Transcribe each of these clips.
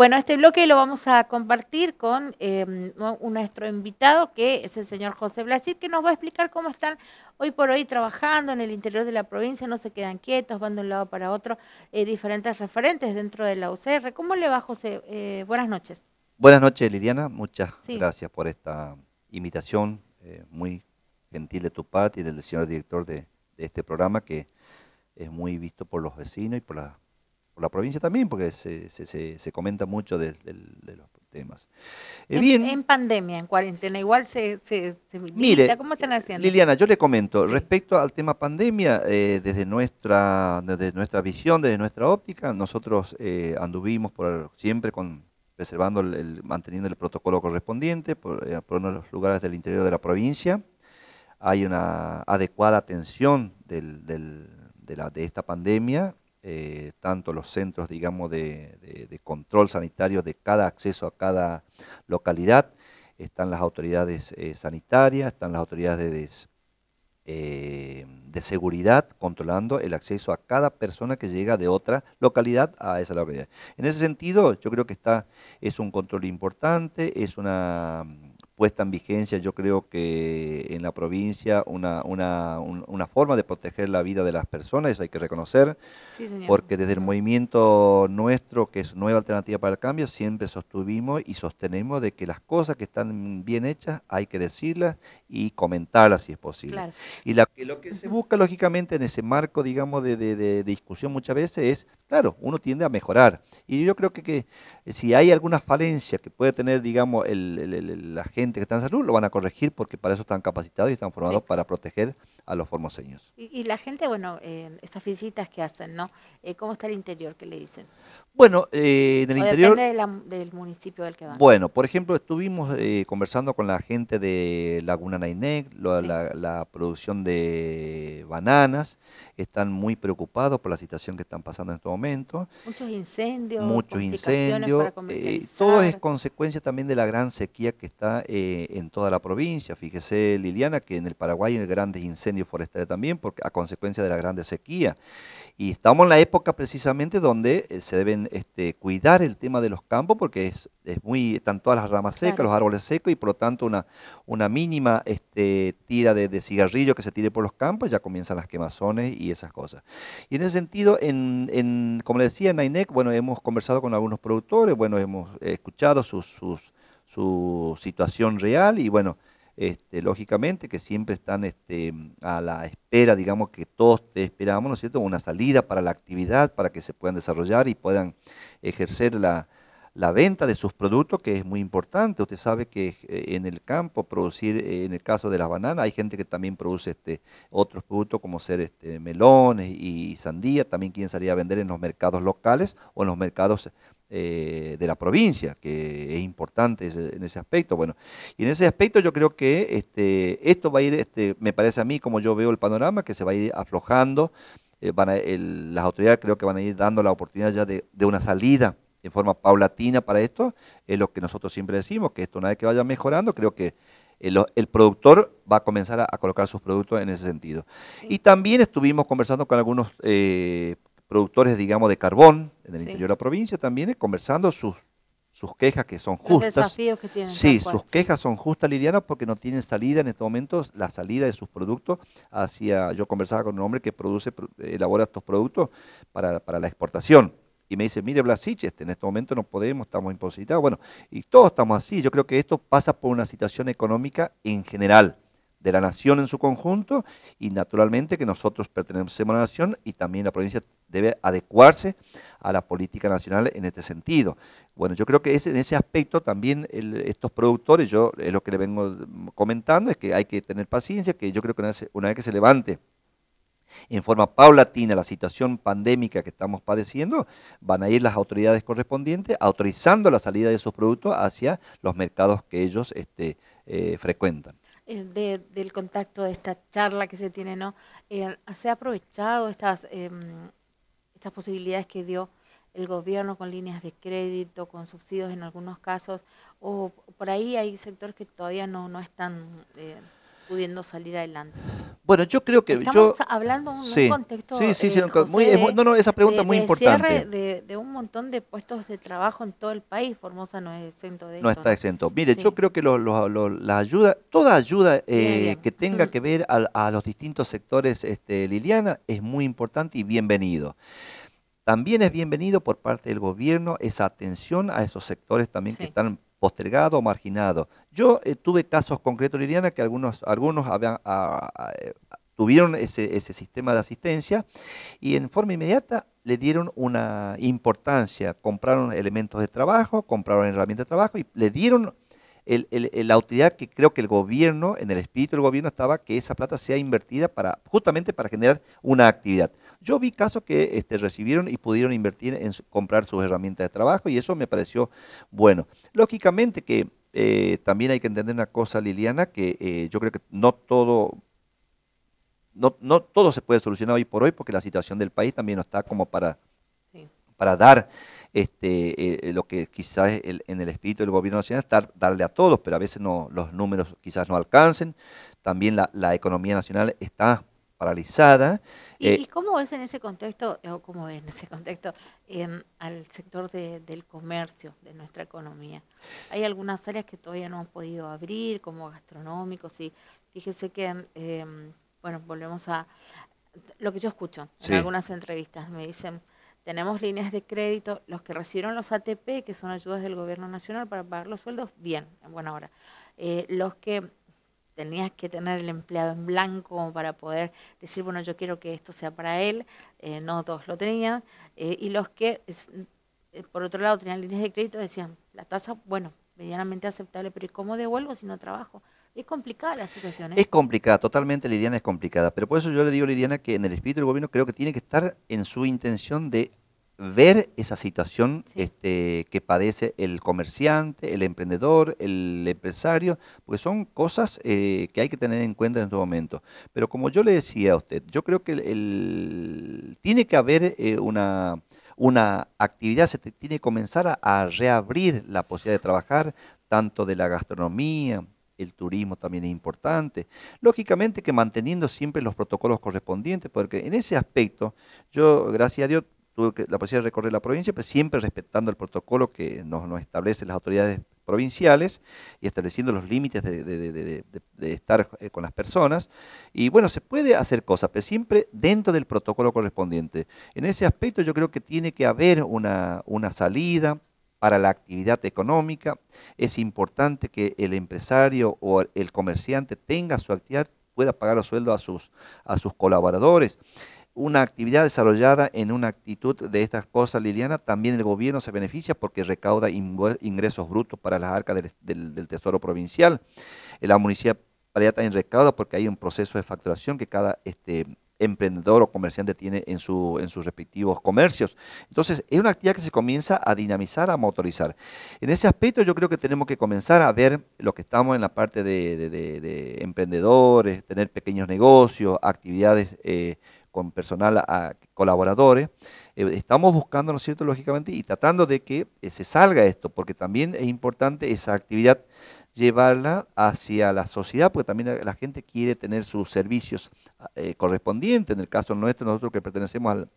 Bueno, este bloque lo vamos a compartir con eh, nuestro invitado, que es el señor José Blasir, que nos va a explicar cómo están hoy por hoy trabajando en el interior de la provincia, no se quedan quietos, van de un lado para otro, eh, diferentes referentes dentro de la UCR. ¿Cómo le va, José? Eh, buenas noches. Buenas noches, Liliana. Muchas gracias por esta invitación eh, muy gentil de tu parte y del señor director de, de este programa, que es muy visto por los vecinos y por la la provincia también, porque se, se, comenta mucho de, los temas. Eh, en, bien, en pandemia, en cuarentena, igual se, se, mire, ¿Cómo están eh, haciendo? Liliana, yo le comento, respecto al tema pandemia, eh, desde, nuestra, desde nuestra visión, desde nuestra óptica, nosotros anduvimos por, siempre con preservando, el, manteniendo el protocolo correspondiente por, por uno de los lugares del interior de la provincia. Hay una adecuada atención del, de, la, de esta pandemia eh, tanto los centros, digamos, de, control sanitario de cada acceso a cada localidad, están las autoridades eh, sanitarias, están las autoridades de, eh, de, seguridad controlando el acceso a cada persona que llega de otra localidad a esa localidad. En ese sentido, yo creo que está, es un control importante, es una puesta en vigencia, yo creo que en la provincia, una, una, una forma de proteger la vida de las personas, eso hay que reconocer, porque desde el movimiento nuestro, que es Nueva Alternativa para el Cambio, siempre sostuvimos y sostenemos de que las cosas que están bien hechas hay que decirlas y comentarlas si es posible. Y la, lo que se busca, lógicamente, en ese marco, digamos, de discusión muchas veces es Claro, uno tiende a mejorar. Y yo creo que, que eh, si hay alguna falencia que puede tener, digamos, el, la gente que está en salud, lo van a corregir porque para eso están capacitados y están formados para proteger a los formoseños. Y, la gente, bueno, eh, estas visitas que hacen, ¿no? Eh, ¿Cómo está el interior? ¿Qué le dicen? Bueno, eh, en el interior... del municipio del que van. Bueno, por ejemplo, estuvimos eh, conversando con la gente de Laguna Nainec, la, producción de bananas, están muy preocupados por la situación que están pasando en este momento. Muchos incendios. Muchos incendios. Eh, todo es consecuencia también de la gran sequía que está en toda la provincia. Fíjese, Liliana, que en el Paraguay hay grandes incendios forestales también, porque a consecuencia de la gran sequía. Y estamos en la época precisamente donde eh, se deben este, cuidar el tema de los campos porque es, es muy, están todas las ramas secas, los árboles secos y por lo tanto una, una mínima este, tira de, cigarrillo que se tire por los campos ya comienzan las quemazones y esas cosas. Y en ese sentido, en, en como le decía en INEC, bueno, hemos conversado con algunos productores, bueno, hemos eh, escuchado sus, sus, su situación real y bueno, este, lógicamente, que siempre están este, a la espera, digamos que todos te esperamos, ¿no cierto?, una salida para la actividad, para que se puedan desarrollar y puedan ejercer la, venta de sus productos, que es muy importante. Usted sabe que eh, en el campo producir, eh, en el caso de las bananas, hay gente que también produce este, otros productos como ser este, melones y sandía, también quien salía a vender en los mercados locales o en los mercados eh, de la provincia, que es importante en ese aspecto. Bueno, y en ese aspecto yo creo que este, esto va a ir, este, me parece a mí, como yo veo el panorama, que se va a ir aflojando. Eh, las autoridades creo que van a ir dando la oportunidad ya de, una salida en forma paulatina para esto, es lo que nosotros siempre decimos, que esto una vez que vaya mejorando, creo que el, productor va a comenzar a, colocar sus productos en ese sentido. Y también estuvimos conversando con algunos eh, productores, digamos, de carbón en el interior de la provincia también, eh, conversando sus, sus quejas que son justas. Los Sí, sus quejas son justas, Liliana, porque no tienen salida en estos momentos, la salida de sus productos hacia, yo conversaba con un hombre que produce, elabora estos productos para, para la exportación y me dice, mire Blasich, este, en este momento no podemos, estamos imposibilitados. Bueno, y todos estamos así. Yo creo que esto pasa por una situación económica en general de la nación en su conjunto y naturalmente que nosotros pertenecemos a la nación y también la provincia debe adecuarse a la política nacional en este sentido. Bueno, yo creo que en ese aspecto también estos productores, yo es lo que le vengo comentando, es que hay que tener paciencia, que yo creo que una vez, una vez que se levante en forma paulatina la situación pandémica que estamos padeciendo, van a ir las autoridades correspondientes autorizando la salida de esos productos hacia los mercados que ellos este, eh, frecuentan. Eh, del contacto, de esta charla que se tiene, ¿no? Eh, ¿Se ha aprovechado estas, em, estas posibilidades que dio el gobierno con líneas de crédito, con subsidios en algunos casos? ¿O por ahí hay sectores que todavía no, no están... Eh, pudiendo salir adelante? Bueno, yo creo que Estamos hablando en un contexto sí, sí, no, no, esa pregunta es muy importante. Cierre de, un montón de puestos de trabajo en todo el país, Formosa no es exento de no está exento. Mire, yo creo que la ayuda, toda ayuda eh, que tenga mm. que ver a, los distintos sectores, este, Liliana, es muy importante y bienvenido. También es bienvenido por parte del gobierno esa atención a esos sectores también que están postergado o marginado. Yo eh, tuve casos concretos, Liliana, que algunos, algunos habían, eh, tuvieron ese, ese sistema de asistencia y en forma inmediata le dieron una importancia, compraron elementos de trabajo, compraron herramientas de trabajo y le dieron la utilidad que creo que el gobierno, en el espíritu del gobierno estaba que esa plata sea invertida para justamente para generar una actividad. Yo vi casos que este, recibieron y pudieron invertir en comprar sus herramientas de trabajo y eso me pareció bueno. Lógicamente que eh, también hay que entender una cosa, Liliana, que eh, yo creo que no todo no, no, todo se puede solucionar hoy por hoy porque la situación del país también no está como para, para dar este, eh, eh, lo que quizás en el espíritu del gobierno nacional es darle a todos, pero a veces los números quizás no alcancen. También la, economía nacional está paralizada. Eh, ¿Y, cómo es en ese contexto, o cómo es en ese contexto, al sector del comercio de nuestra economía? Hay algunas áreas que todavía no han podido abrir, como gastronómicos, y fíjese que, em, bueno, volvemos a lo que yo escucho en algunas entrevistas, me dicen, tenemos líneas de crédito, los que recibieron los ATP, que son ayudas del gobierno nacional para pagar los sueldos, bien, en buena hora. Eh, los que tenías que tener el empleado en blanco para poder decir, bueno, yo quiero que esto sea para él, eh, no todos lo tenían, eh, y los que, por otro lado, tenían líneas de crédito, decían, la tasa, bueno, medianamente aceptable, pero ¿y cómo devuelvo si no trabajo? Es complicada la situación. ¿eh? Es complicada, totalmente Liliana es complicada. Pero por eso yo le digo a Liliana que en el espíritu del gobierno creo que tiene que estar en su intención de ver esa situación este, que padece el comerciante, el emprendedor, el empresario, porque son cosas eh, que hay que tener en cuenta en este momento. Pero como yo le decía a usted, yo creo que el, tiene que haber eh, una, una actividad, se tiene que comenzar a reabrir la posibilidad de trabajar, tanto de la gastronomía, el turismo también es importante. Lógicamente que manteniendo siempre los protocolos correspondientes, porque en ese aspecto, yo, gracias a Dios, tuve la posibilidad de recorrer la provincia, pero siempre respetando el protocolo que nos, establecen las autoridades provinciales y estableciendo los límites de, estar eh, con las personas. Y bueno, se puede hacer cosas, pero siempre dentro del protocolo correspondiente. En ese aspecto yo creo que tiene que haber una, una salida, para la actividad económica. Es importante que el empresario o el comerciante tenga su actividad, pueda pagar los sueldos a sus, a sus colaboradores. Una actividad desarrollada en una actitud de estas cosas, Liliana, también el gobierno se beneficia porque recauda ingresos brutos para las arcas del, Tesoro Provincial. La municipalidad también recauda porque hay un proceso de facturación que cada este, emprendedor o comerciante tiene en, su, en sus respectivos comercios. Entonces, es una actividad que se comienza a dinamizar, a motorizar. En ese aspecto yo creo que tenemos que comenzar a ver lo que estamos en la parte de, emprendedores, tener pequeños negocios, actividades eh, con personal, colaboradores. Eh, estamos buscando, ¿no es cierto?, lógicamente, y tratando de que eh, se salga esto, porque también es importante esa actividad llevarla hacia la sociedad, porque también la, gente quiere tener sus servicios ah, eh, correspondientes. En el caso nuestro, nosotros que pertenecemos al,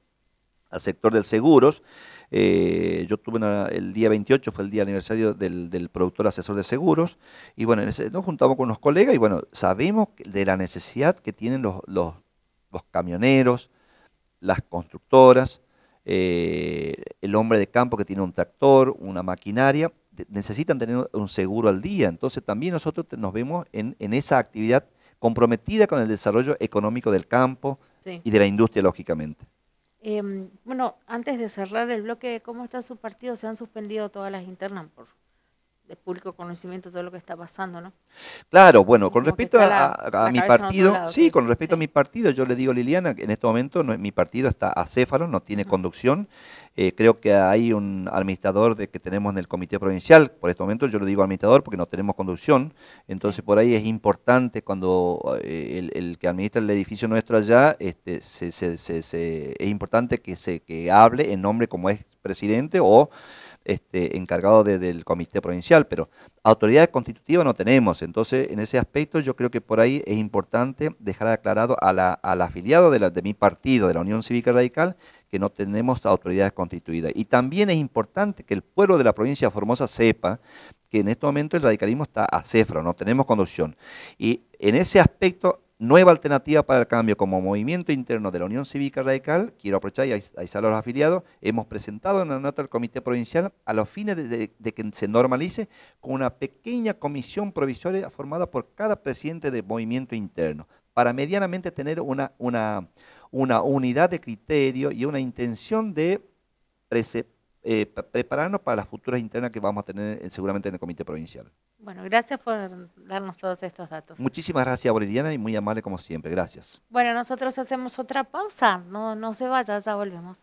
sector del seguros, eh, yo tuve el día 28, fue el día aniversario del, productor asesor de seguros, y bueno, nos juntamos con unos colegas y bueno, sabemos de la necesidad que tienen los, camioneros, las constructoras, eh, el hombre de campo que tiene un tractor, una maquinaria, necesitan tener un seguro al día. Entonces también nosotros nos vemos en, esa actividad comprometida con el desarrollo económico del campo y de la industria, lógicamente. Em, bueno, antes de cerrar el bloque, ¿cómo está su partido? Se han suspendido todas las internas por de público conocimiento todo lo que está pasando, ¿no? Claro, bueno, con respecto a, mi partido, sí, con respecto a mi partido, yo le digo a Liliana que en este momento no, mi partido está a céfalo, no tiene conducción. Eh, creo que hay un administrador de, que tenemos en el comité provincial, por este momento yo le digo administrador porque no tenemos conducción, entonces por ahí es importante cuando eh, el, que administra el edificio nuestro allá, este, es importante que se que hable en nombre como es presidente o este, encargado del comité provincial, pero autoridades constitutivas no tenemos. Entonces, en ese aspecto yo creo que por ahí es importante dejar aclarado al afiliado de, mi partido, de la Unión Cívica Radical, que no tenemos autoridades constituidas. Y también es importante que el pueblo de la provincia de Formosa sepa que en este momento el radicalismo está a cefro, no tenemos conducción. Y en ese aspecto Nueva alternativa para el cambio como movimiento interno de la Unión Cívica Radical, quiero aprovechar y ahí a los afiliados, hemos presentado en la nota al Comité Provincial a los fines de, que se normalice con una pequeña comisión provisoria formada por cada presidente de movimiento interno, para medianamente tener una, una, unidad de criterio y una intención de eh, prepararnos para las futuras internas que vamos a tener eh, seguramente en el Comité Provincial. Bueno, gracias por darnos todos estos datos. Muchísimas gracias, Boliviana, y muy amable como siempre. Gracias. Bueno, nosotros hacemos otra pausa. No, no se vaya, ya volvemos.